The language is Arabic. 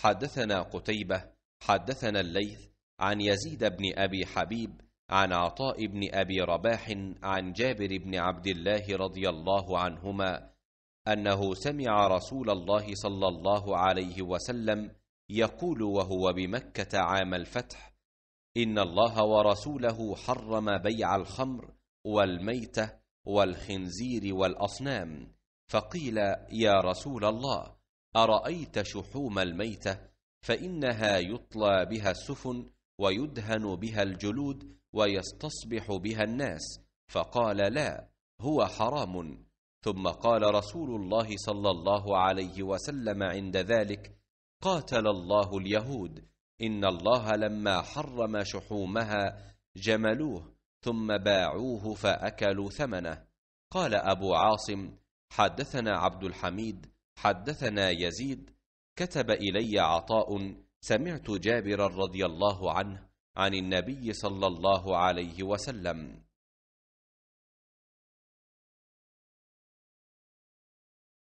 حدثنا قتيبة حدثنا الليث عن يزيد بن أبي حبيب عن عطاء بن أبي رباح عن جابر بن عبد الله رضي الله عنهما أنه سمع رسول الله صلى الله عليه وسلم يقول وهو بمكة عام الفتح إن الله ورسوله حرم بيع الخمر والميتة والخنزير والأصنام فقيل يا رسول الله أرأيت شحوم الميتة فإنها يطلى بها السفن ويدهن بها الجلود ويستصبح بها الناس فقال لا هو حرام ثم قال رسول الله صلى الله عليه وسلم عند ذلك قاتل الله اليهود إن الله لما حرم شحومها جملوه ثم باعوه فأكلوا ثمنه قال أبو عاصم حدثنا عبد الحميد حدثنا يزيد كتب الي عطاء سمعت جابرا رضي الله عنه عن النبي صلى الله عليه وسلم